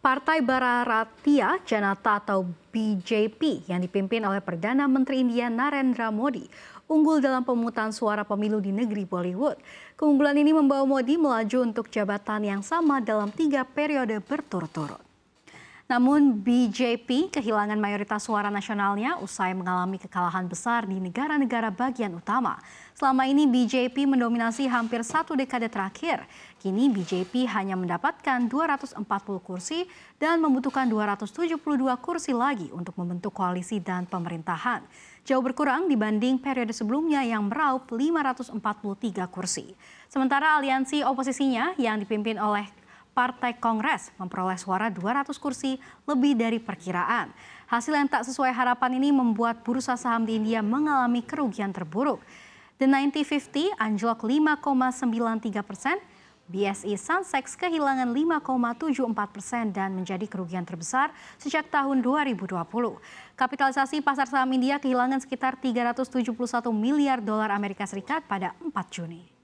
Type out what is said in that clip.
Partai Bharatiya Janata atau BJP yang dipimpin oleh Perdana Menteri India Narendra Modi unggul dalam pemutusan suara pemilu di negeri Bollywood. Keunggulan ini membawa Modi melaju untuk jabatan yang sama dalam tiga periode berturut-turut. Namun BJP kehilangan mayoritas suara nasionalnya usai mengalami kekalahan besar di negara-negara bagian utama. Selama ini BJP mendominasi hampir satu dekade terakhir. Kini BJP hanya mendapatkan 240 kursi dan membutuhkan 272 kursi lagi untuk membentuk koalisi dan pemerintahan. Jauh berkurang dibanding periode sebelumnya yang meraup 543 kursi. Sementara aliansi oposisinya yang dipimpin oleh Partai Kongres memperoleh suara 200 kursi lebih dari perkiraan. Hasil yang tak sesuai harapan ini membuat bursa saham di India mengalami kerugian terburuk. The 9050 anjlok 5,93 persen, BSI Sunsex kehilangan 5,74 persen dan menjadi kerugian terbesar sejak tahun 2020. Kapitalisasi pasar saham India kehilangan sekitar 371 miliar dolar Amerika Serikat pada 4 Juni.